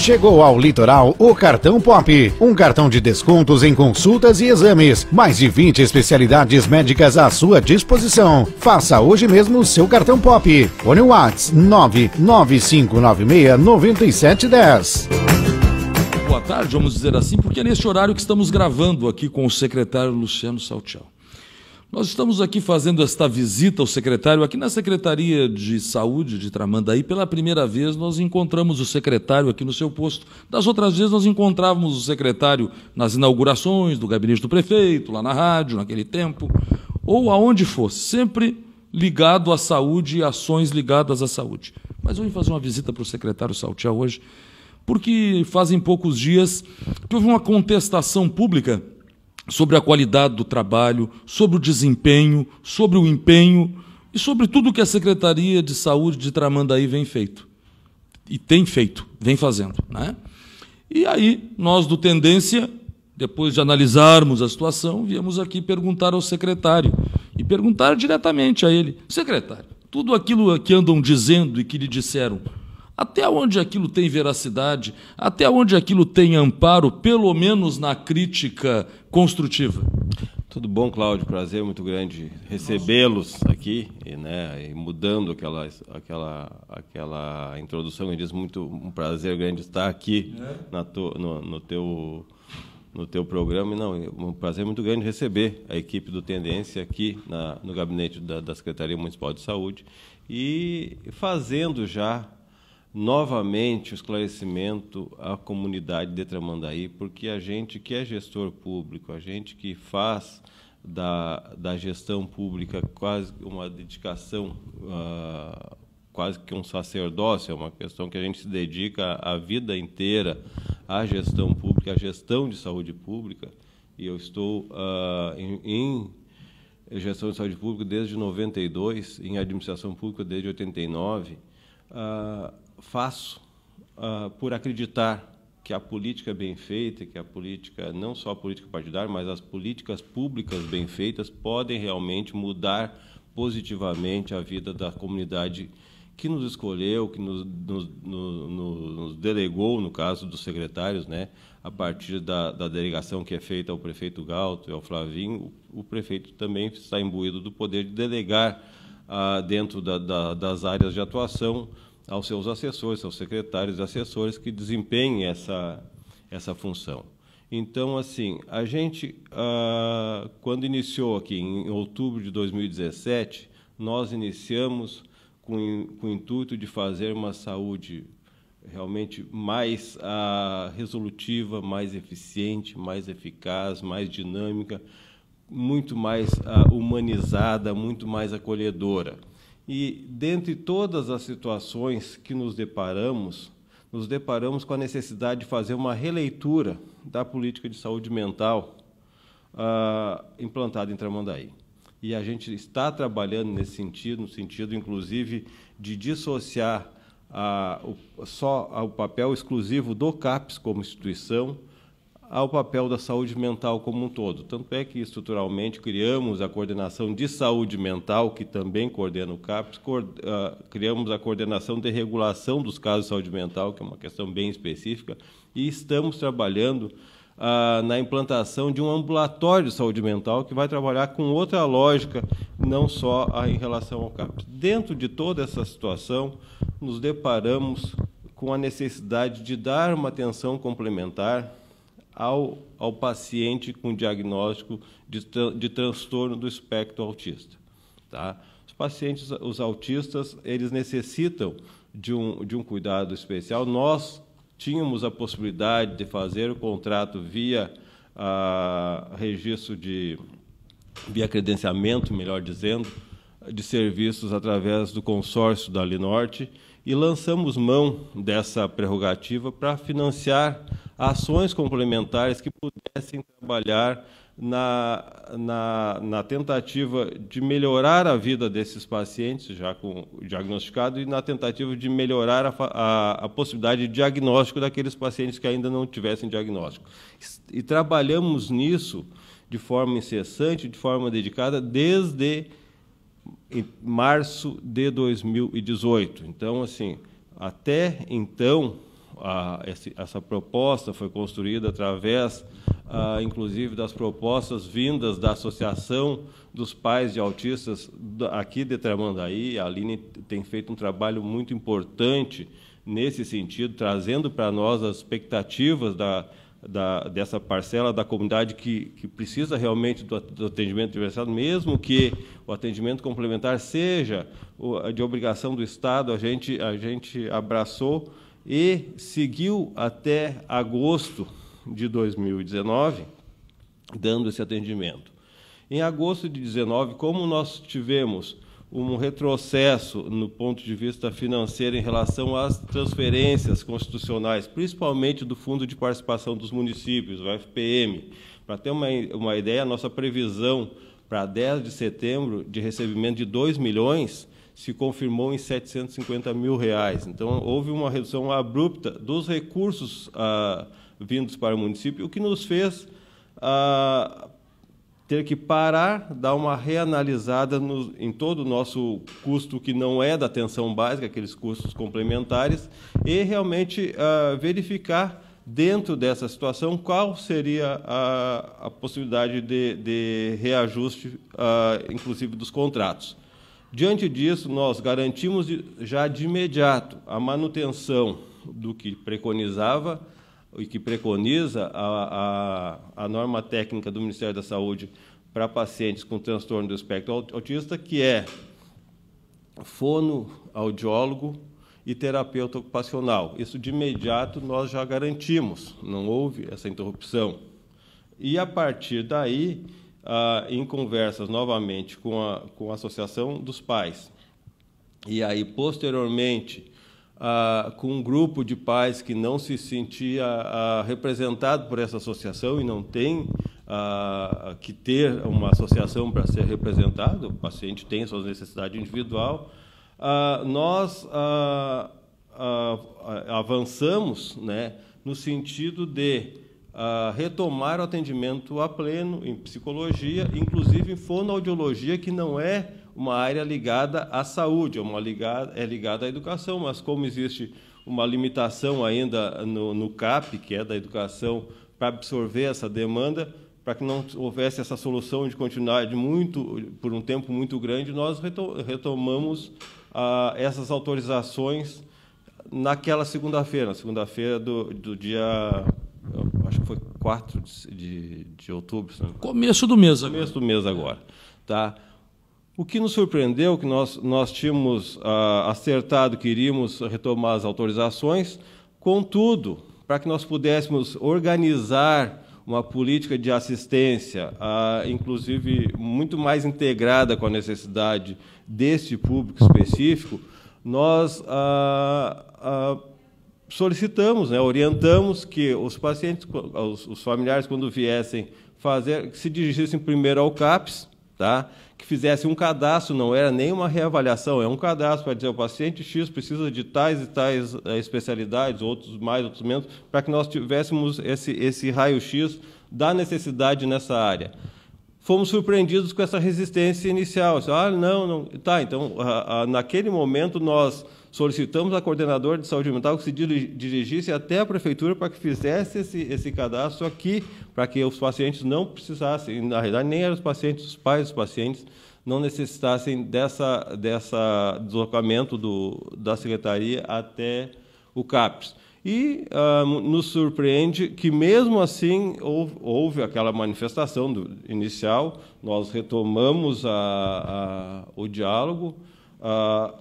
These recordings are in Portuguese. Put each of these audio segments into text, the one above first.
Chegou ao litoral o Cartão Pop, um cartão de descontos em consultas e exames, mais de 20 especialidades médicas à sua disposição. Faça hoje mesmo o seu cartão Pop. Fone Whats 995969710. Boa tarde, vamos dizer assim, porque é neste horário que estamos gravando aqui com o secretário Luciano Saltial. Nós estamos aqui fazendo esta visita ao secretário. Aqui na Secretaria de Saúde de Tramandaí, pela primeira vez, nós encontramos o secretário aqui no seu posto. Das outras vezes, nós encontrávamos o secretário nas inaugurações do gabinete do prefeito, lá na rádio, naquele tempo, ou aonde for, sempre ligado à saúde e ações ligadas à saúde. Mas eu vim fazer uma visita para o secretário Saltiel hoje, porque fazem poucos dias que houve uma contestação pública sobre a qualidade do trabalho, sobre o desempenho, sobre o empenho e sobre tudo que a Secretaria de Saúde de Tramandaí vem feito. E tem feito, vem fazendo. Né? E aí, nós do Tendência, depois de analisarmos a situação, viemos aqui perguntar ao secretário. E perguntar diretamente a ele: secretário, tudo aquilo que andam dizendo e que lhe disseram, até onde aquilo tem veracidade? Até onde aquilo tem amparo, pelo menos na crítica construtiva? Tudo bom, Cláudio? Prazer muito grande recebê-los aqui, e, né, e mudando aquela, aquela, aquela introdução, me diz muito um prazer grande estar aqui é. to, no, no, teu no teu programa, e não, é um prazer muito grande receber a equipe do Tendência aqui na, no gabinete da, da Secretaria Municipal de Saúde e fazendo já novamente o esclarecimento à comunidade de Tramandaí, porque a gente que é gestor público, a gente que faz da, da gestão pública quase uma dedicação, uh, quase que um sacerdócio, é uma questão que a gente se dedica a, vida inteira à gestão pública, à gestão de saúde pública, e eu estou uh, em, em gestão de saúde pública desde 92, em administração pública desde 89, faço uh, por acreditar que a política é bem feita, que a política, não só a política partidária, mas as políticas públicas bem feitas, podem realmente mudar positivamente a vida da comunidade que nos escolheu, que nos, nos, nos, nos delegou, no caso dos secretários, né, a partir da, da, delegação que é feita ao prefeito Galto e ao Flavinho, o, o prefeito também está imbuído do poder de delegar ah, dentro da, da, das áreas de atuação aos seus assessores, aos secretários e assessores que desempenhem essa, essa função. Então, assim, a gente, ah, quando iniciou aqui em outubro de 2017, nós iniciamos com, com o intuito de fazer uma saúde realmente mais ah, resolutiva, mais eficiente, mais eficaz, mais dinâmica, muito mais ah, humanizada, muito mais acolhedora. E dentre todas as situações que nos deparamos, nos deparamos com a necessidade de fazer uma releitura da política de saúde mental uh, implantada em Tramandaí. E a gente está trabalhando nesse sentido, no sentido, inclusive, de dissociar ah, o, só ah, o papel exclusivo do CAPES como instituição ao papel da saúde mental como um todo. Tanto é que estruturalmente criamos a coordenação de saúde mental, que também coordena o CAPES, ah, criamos a coordenação de regulação dos casos de saúde mental, que é uma questão bem específica, e estamos trabalhando ah, na implantação de um ambulatório de saúde mental que vai trabalhar com outra lógica, não só em relação ao CAPES. Dentro de toda essa situação, nos deparamos com a necessidade de dar uma atenção complementar ao, ao paciente com diagnóstico de, de transtorno do espectro autista. Tá? Os pacientes, os autistas, eles necessitam de um, de um cuidado especial. Nós tínhamos a possibilidade de fazer o contrato via a, ah, registro de via credenciamento, melhor dizendo, de serviços através do consórcio da Linorte. Norte e lançamos mão dessa prerrogativa para financiar ações complementares que pudessem trabalhar na, na, na, tentativa de melhorar a vida desses pacientes já com diagnosticado e na tentativa de melhorar a, a, a possibilidade de diagnóstico daqueles pacientes que ainda não tivessem diagnóstico. E, e trabalhamos nisso de forma incessante, de forma dedicada, desde em março de 2018. Então, assim, até então, a, essa proposta foi construída através, a, ah, inclusive, das propostas vindas da Associação dos Pais de Autistas aqui de Tramandaí. A Aline tem feito um trabalho muito importante nesse sentido, trazendo para nós as expectativas da, da, dessa parcela da comunidade que, que precisa realmente do, do atendimento universal, mesmo que o atendimento complementar seja de obrigação do Estado, a gente, a gente abraçou e seguiu até agosto de 2019, dando esse atendimento. Em agosto de 19, como nós tivemos um retrocesso no ponto de vista financeiro em relação às transferências constitucionais, principalmente do Fundo de Participação dos Municípios, o FPM. Para ter uma, uma ideia, a nossa previsão para 10 de setembro de recebimento de 2 milhões se confirmou em 750 mil reais. Então, houve uma redução abrupta dos recursos ah, vindos para o município, o que nos fez ah, ter que parar, dar uma reanalisada no, em todo o nosso custo que não é da atenção básica, aqueles custos complementares, e realmente uh, verificar dentro dessa situação qual seria a, a possibilidade de, de reajuste, uh, inclusive dos contratos. Diante disso, nós garantimos de, já de imediato a manutenção do que preconizava e que preconiza a, a, a norma técnica do Ministério da Saúde para pacientes com transtorno do espectro autista, que é fonoaudiólogo e terapeuta ocupacional. Isso de imediato nós já garantimos, não houve essa interrupção. E a partir daí, ah, em conversas novamente com a, com a Associação dos Pais, e aí posteriormente ah, com um grupo de pais que não se sentia ah, representado por essa associação e não tem ah, que ter uma associação para ser representado, o paciente tem suas necessidades individual, ah, nós ah, ah, avançamos né, no sentido de retomar o atendimento a pleno em psicologia, inclusive em fonoaudiologia, que não é uma área ligada à saúde, é uma ligada, é ligada à educação, mas como existe uma limitação ainda no, no CAP, que é da educação, para absorver essa demanda, para que não houvesse essa solução de continuidade muito, por um tempo muito grande, nós retomamos ah, essas autorizações naquela segunda-feira, na segunda-feira do, do dia acho que foi 4 de, de, de outubro. Começo do mês agora. Começo do mês agora. Tá? O que nos surpreendeu, que nós, nós tínhamos ah, acertado que iríamos retomar as autorizações, contudo, para que nós pudéssemos organizar uma política de assistência, ah, inclusive muito mais integrada com a necessidade deste público específico, nós ah, ah solicitamos, né, orientamos que os pacientes, os, os familiares, quando viessem fazer, se dirigissem primeiro ao CAPS, tá? que fizesse um cadastro, não era nenhuma reavaliação, é um cadastro para dizer o paciente X precisa de tais e tais eh, especialidades, outros mais, outros menos, para que nós tivéssemos esse, esse raio-x da necessidade nessa área. Fomos surpreendidos com essa resistência inicial. Ah, não, não. Tá, então, naquele momento nós Solicitamos à coordenadora de saúde mental que se dirigisse até a prefeitura para que fizesse esse, esse cadastro aqui, para que os pacientes não precisassem, na realidade, nem eram os pacientes, os pais dos pacientes, não necessitassem dessa, dessa deslocamento do, da secretaria até o CAPES. E ah, nos surpreende que, mesmo assim, houve, houve aquela manifestação do, inicial, nós retomamos a, a, o diálogo. Ah,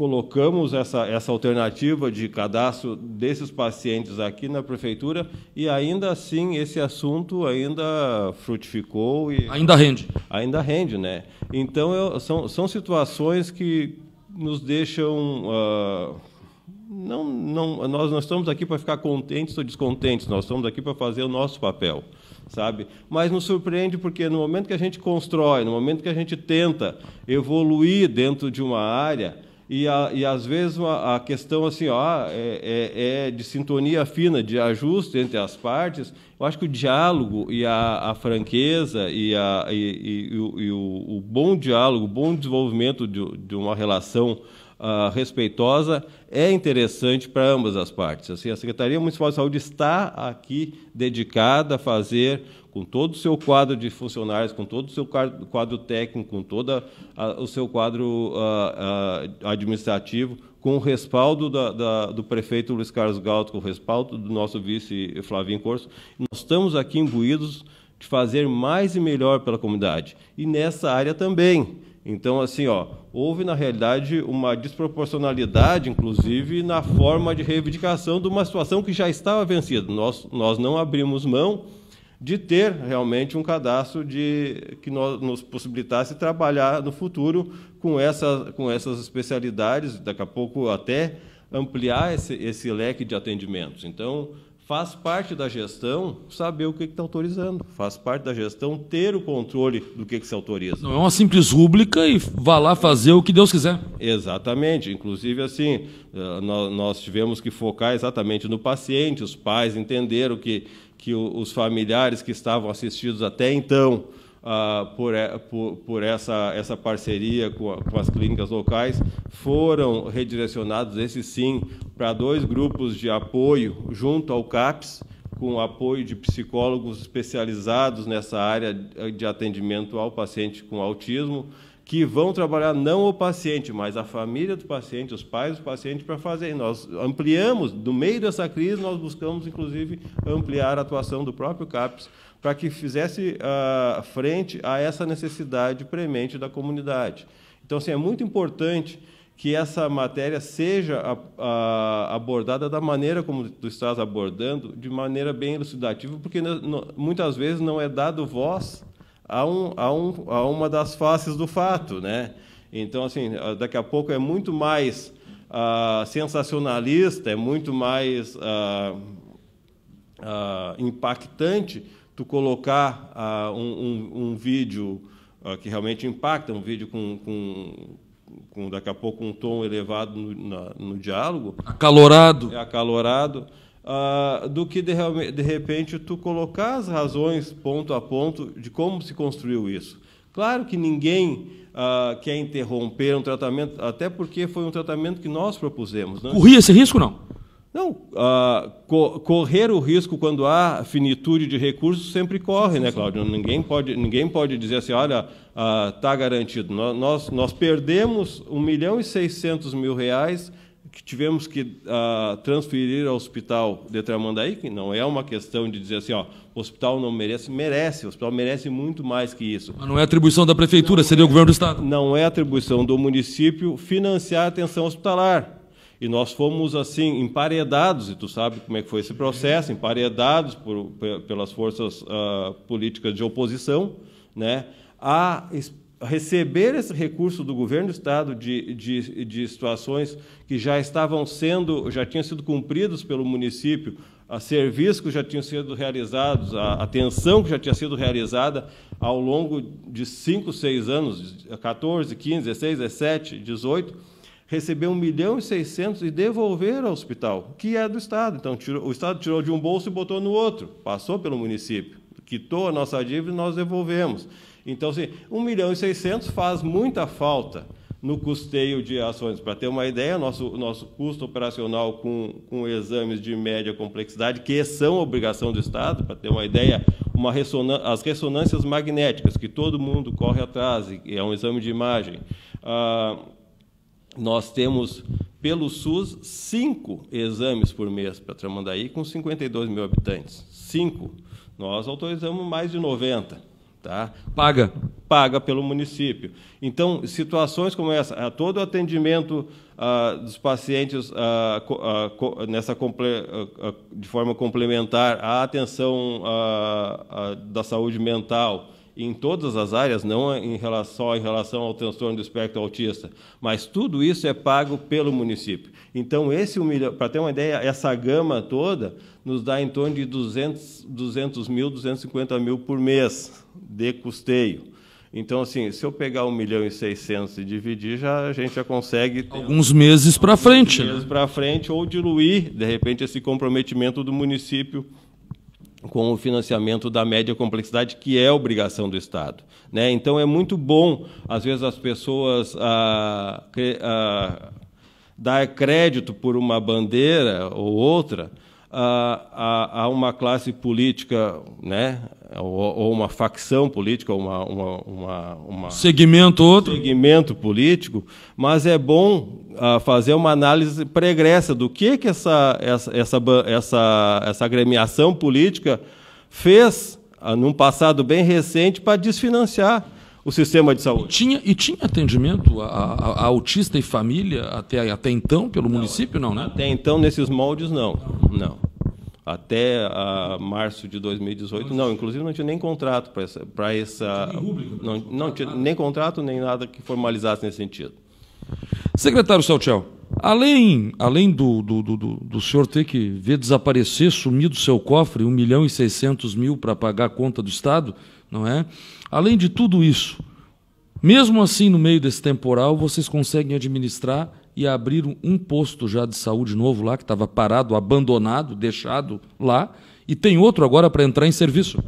colocamos essa, essa alternativa de cadastro desses pacientes aqui na prefeitura e ainda assim esse assunto ainda frutificou e ainda rende ainda rende né então eu, são, são situações que nos deixam uh, não, não nós não estamos aqui para ficar contentes ou descontentes nós estamos aqui para fazer o nosso papel sabe? Mas nos surpreende porque no momento que a gente constrói, no momento que a gente tenta evoluir dentro de uma área, e, a, e às vezes uma, a questão assim, ó, ah, é, é, é, de sintonia fina, de ajuste entre as partes. Eu acho que o diálogo e a, a franqueza e, a, e, e, e o, o, bom diálogo, o bom desenvolvimento de, de uma relação uh, respeitosa é interessante para ambas as partes. Assim, a Secretaria Municipal de Saúde está aqui dedicada a fazer, com todo o seu quadro de funcionários, com todo o seu quadro técnico, com todo o seu quadro uh, uh, administrativo, com o respaldo da, da, do prefeito Luiz Carlos Galto, com o respaldo do nosso vice Flavinho Corso, nós estamos aqui imbuídos de fazer mais e melhor pela comunidade. E nessa área também então, assim, ó, houve na realidade uma desproporcionalidade, inclusive, na forma de reivindicação de uma situação que já estava vencida. Nós, nós não abrimos mão de ter realmente um cadastro de, que nós, nos possibilitasse trabalhar no futuro com, essa, com essas especialidades, daqui a pouco até ampliar esse, esse leque de atendimentos. Então, faz parte da gestão saber o que está autorizando, faz parte da gestão ter o controle do que, que se autoriza. Não é uma simples rúbrica e vá lá fazer o que Deus quiser. Exatamente, inclusive assim, eh, nós tivemos que focar exatamente no paciente, os pais entenderam que, que os familiares que estavam assistidos até então ah, por, por, por, essa, essa parceria com, a, com, as clínicas locais, foram redirecionados, esse sim, para dois grupos de apoio junto ao CAPES, com o apoio de psicólogos especializados nessa área de atendimento ao paciente com autismo, que vão trabalhar não o paciente, mas a família do paciente, os pais do paciente para fazer. Nós ampliamos, do meio dessa crise, nós buscamos, inclusive, ampliar a atuação do próprio CAPES para que fizesse uh, frente a essa necessidade premente da comunidade. Então, assim, é muito importante que essa matéria seja a, a, abordada da maneira como tu estás abordando, de maneira bem elucidativa, porque né, muitas vezes não é dado voz a, um, a, um, a uma das faces do fato, né? Então, assim, daqui a pouco é muito mais ah, sensacionalista, é muito mais ah, ah, impactante tu colocar um, um, um, vídeo que realmente impacta, um vídeo com, com, com daqui a pouco um tom elevado no, na, no diálogo. Acalorado. É acalorado. Ah, do que de, de repente tu colocar as razões ponto a ponto de como se construiu isso. Claro que ninguém ah, quer interromper um tratamento, até porque foi um tratamento que nós propusemos. Né? Corria esse risco, não? Não, ah, co correr o risco quando há finitude de recursos sempre corre, né, Cláudio? Ninguém pode, ninguém pode dizer assim, olha, está garantido. Nós, nós, perdemos 1 milhão e 600 mil reais que tivemos que uh, transferir ao hospital de Tramandaí, que não é uma questão de dizer assim, ó, o hospital não merece, merece, o hospital merece muito mais que isso. Mas não é atribuição da prefeitura, não seria é, o governo do estado. Não é atribuição do município financiar a atenção hospitalar. E nós fomos assim emparedados, e tu sabe como é que foi esse processo, emparedados por, pelas forças uh, políticas de oposição, né, a receber esse recurso do governo do estado de, de, de situações que já estavam sendo, já tinham sido cumpridos pelo município, a serviços que já tinham sido realizados, a atenção que já tinha sido realizada ao longo de 5, 6 anos, 14, 15, 16, 17, 18, receber 1 milhão e 600 e devolver ao hospital, que é do Estado. Então, tirou, o Estado tirou de um bolso e botou no outro, passou pelo município quitou a nossa dívida e nós devolvemos. Então, assim, 1 milhão e 600 faz muita falta no custeio de ações. Para ter uma ideia, nosso, nosso custo operacional com, com exames de média complexidade, que são obrigação do Estado, para ter uma ideia, uma ressonan as ressonâncias magnéticas, que todo mundo corre atrás, e é um exame de imagem. Ah, nós temos, pelo SUS, cinco exames por mês para Tramandaí, com 52 mil habitantes. Cinco. Nós autorizamos mais de 90. Tá? Paga. Paga pelo município. Então, situações como essa, todo o atendimento ah, dos pacientes ah, co, ah, co, nessa comple, ah, ah, de forma complementar à atenção ah, da saúde mental, em todas as áreas, não em relação, só em relação ao transtorno do espectro autista, mas tudo isso é pago pelo município. Então, esse para ter uma ideia, essa gama toda nos dá em torno de 200, 200 mil, 250 mil por mês de custeio. Então, assim, se eu pegar 1 milhão e 600 e dividir, já, a gente já consegue... Alguns um, meses para frente. Alguns meses né? para frente, ou diluir, de repente, esse comprometimento do município com o financiamento da média complexidade, que é obrigação do Estado. Né? Então, é muito bom, às vezes, as pessoas ah, ah, dar crédito por uma bandeira ou outra ah, a, a, uma classe política, né? ou, ou uma facção política, uma, uma, uma, uma segmento outro. segmento político, mas é bom a fazer uma análise pregressa do que, que essa, essa, essa, essa, essa agremiação política fez ah, num passado bem recente para desfinanciar o sistema de saúde. E tinha, e tinha atendimento a, a, a autista e família até, até então pelo não, município, não, né? Até então, nesses moldes, não. Não. Até ah, março de 2018, não. Inclusive, não tinha nem contrato para essa. para essa não, não tinha nem contrato, nem nada que formalizasse nesse sentido. Secretário Saltiel, além, além do, do, do, do senhor ter que ver desaparecer, sumir do seu cofre 1 milhão e 600 mil para pagar a conta do Estado, não é? Além de tudo isso, mesmo assim, no meio desse temporal, vocês conseguem administrar e abrir um posto já de saúde novo lá, que estava parado, abandonado, deixado lá, e tem outro agora para entrar em serviço.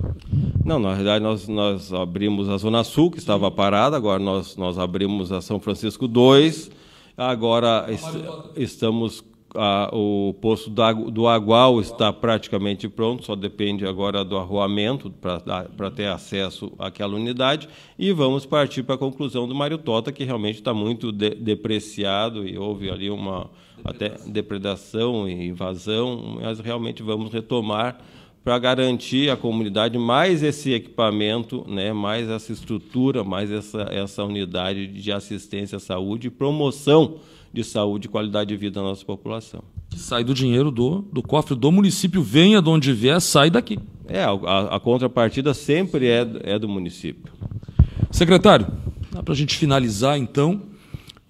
Não, na verdade nós, nós abrimos a Zona Sul, que estava parada, agora nós, nós abrimos a São Francisco 2, agora est estamos a, o poço do Agual está praticamente pronto, só depende agora do arruamento para ter acesso àquela unidade. E vamos partir para a conclusão do Mário Tota, que realmente está muito de, depreciado e houve ali uma depredação. até depredação e invasão, mas realmente vamos retomar para garantir à comunidade mais esse equipamento, né, mais essa estrutura, mais essa, essa unidade de assistência à saúde e promoção de saúde e qualidade de vida da nossa população. sai do dinheiro do, do cofre do município, venha de onde vier, sai daqui. É, a, a contrapartida sempre é, é do município. Secretário, para a gente finalizar então,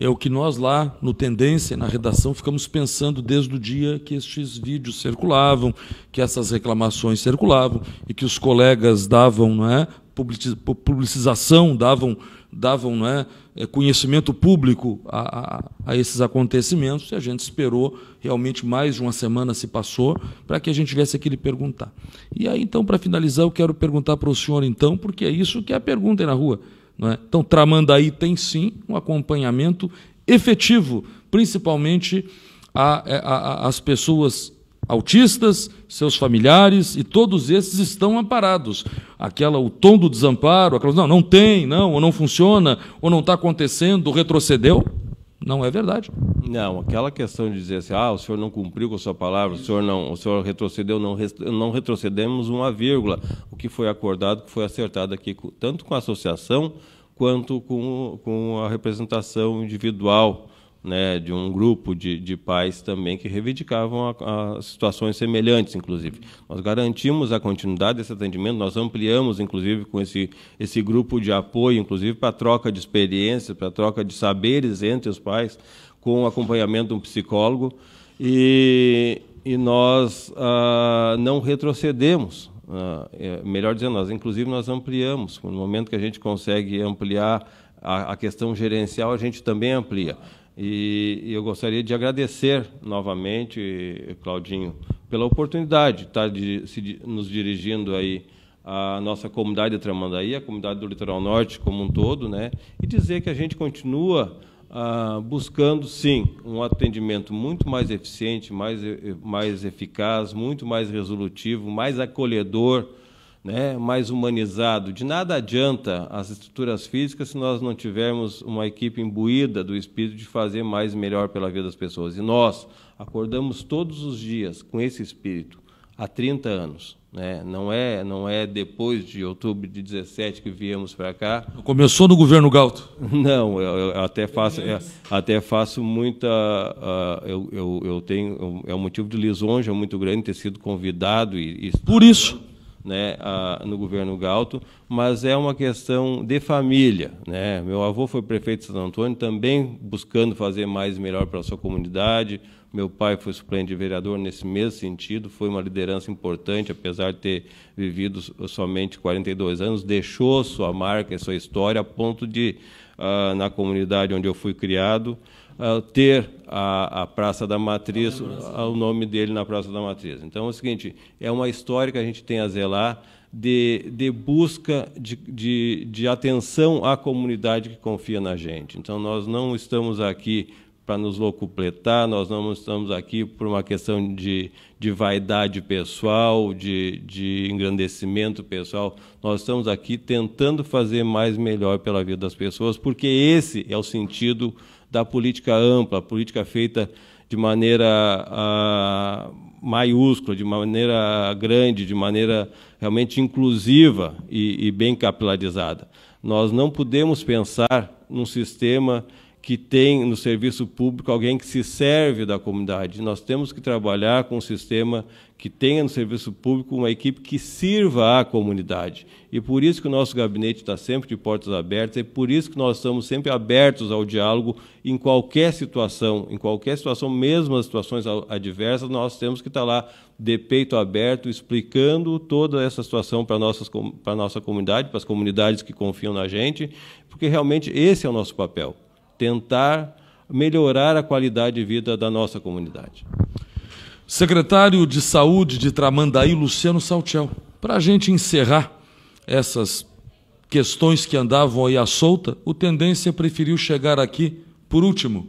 é o que nós lá no Tendência, na redação, ficamos pensando desde o dia que estes vídeos circulavam, que essas reclamações circulavam e que os colegas davam não é, publicização, davam, davam não é, é, conhecimento público a, a, a esses acontecimentos, e a gente esperou, realmente mais de uma semana se passou, para que a gente viesse aqui lhe perguntar. E aí, então, para finalizar, eu quero perguntar para o senhor, então, porque é isso que é a pergunta aí na rua. É? Então, Tramandaí tem sim um acompanhamento efetivo, principalmente a, é, a, a, as pessoas autistas, seus familiares e todos esses estão amparados. Aquela o tom do desamparo, aquela não, não tem, não, ou não funciona, ou não está acontecendo, retrocedeu, não é verdade. Não, aquela questão de dizer assim, ah, o senhor não cumpriu com a sua palavra, o senhor não, o senhor retrocedeu, não, não retrocedemos uma vírgula. O que foi acordado, que foi acertado aqui, tanto com a associação quanto com, com a representação individual né, de um grupo de, de pais também que reivindicavam a, a situações semelhantes, inclusive. Nós garantimos a continuidade desse atendimento, nós ampliamos, inclusive, com esse, esse grupo de apoio, inclusive, para troca de experiências, para troca de saberes entre os pais, com o acompanhamento de um psicólogo. E, e nós ah, não retrocedemos. Ah, é, melhor dizendo, nós, inclusive, nós ampliamos. No momento que a gente consegue ampliar a, a questão gerencial, a gente também amplia. E, e eu gostaria de agradecer novamente, Claudinho, pela oportunidade de estar de, se, nos dirigindo aí à nossa comunidade de Tramandaí, a comunidade do Litoral Norte como um todo, né? e dizer que a gente continua ah, buscando, sim, um atendimento muito mais eficiente, mais, eh, mais eficaz, muito mais resolutivo, mais acolhedor né, mais humanizado. De nada adianta as estruturas físicas se nós não tivermos uma equipe imbuída do espírito de fazer mais e melhor pela vida das pessoas. E nós acordamos todos os dias com esse espírito há 30 anos. Né? Não, é, não é depois de outubro de 17 que viemos para cá. Começou no governo Galto? Não, eu, eu até, faço, é, até faço muita. Uh, eu, eu, eu tenho. É um motivo de lisonja muito grande ter sido convidado. e, e Por isso né, a, no governo Galto, mas é uma questão de família. Né? Meu avô foi prefeito de Santo Antônio, também buscando fazer mais e melhor para a sua comunidade. Meu pai foi suplente vereador nesse mesmo sentido, foi uma liderança importante, apesar de ter vivido somente 42 anos, deixou sua marca e sua história a ponto de, ah, na comunidade onde eu fui criado, ter a, a, Praça da Matriz, o nome dele na Praça da Matriz. Então é o seguinte, é uma história que a gente tem a zelar de, de busca de, de, de atenção à comunidade que confia na gente. Então nós não estamos aqui para nos locupletar, nós não estamos aqui por uma questão de, de vaidade pessoal, de, de engrandecimento pessoal. Nós estamos aqui tentando fazer mais melhor pela vida das pessoas, porque esse é o sentido da política ampla, política feita de maneira ah, maiúscula, de maneira grande, de maneira realmente inclusiva e, e bem capilarizada. Nós não podemos pensar num sistema que tem no serviço público alguém que se serve da comunidade. Nós temos que trabalhar com um sistema que tenha no serviço público uma equipe que sirva à comunidade. E por isso que o nosso gabinete está sempre de portas abertas, e por isso que nós estamos sempre abertos ao diálogo em qualquer situação, em qualquer situação, mesmo as situações adversas, nós temos que estar lá de peito aberto, explicando toda essa situação para a nossa comunidade, para as comunidades que confiam na gente, porque realmente esse é o nosso papel tentar melhorar a qualidade de vida da nossa comunidade. Secretário de Saúde de Tramandaí, Luciano Saltiel, para a gente encerrar essas questões que andavam aí à solta, o Tendência preferiu chegar aqui por último,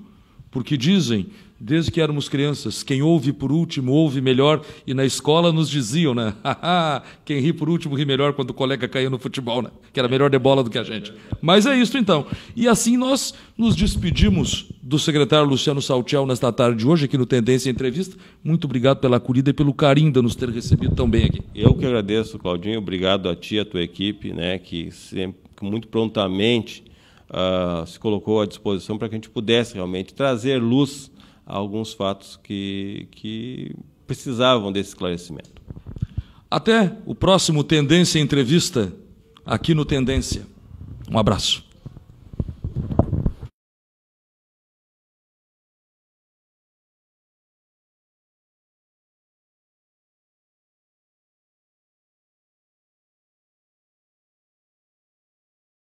porque dizem desde que éramos crianças. Quem ouve por último, ouve melhor. E na escola nos diziam, né? Quem ri por último, ri melhor quando o colega caiu no futebol, né? Que era melhor de bola do que a gente. Mas é isso então. E assim nós nos despedimos do secretário Luciano Saltiel nesta tarde de hoje, aqui no Tendência Entrevista. Muito obrigado pela acolhida e pelo carinho de nos ter recebido tão bem aqui. Eu que agradeço, Claudinho. Obrigado a ti, a tua equipe, né? Que sempre, muito prontamente. Uh, se colocou à disposição para que a gente pudesse realmente trazer luz a alguns fatos que, que precisavam desse esclarecimento. Até o próximo Tendência Entrevista, aqui no Tendência. Um abraço.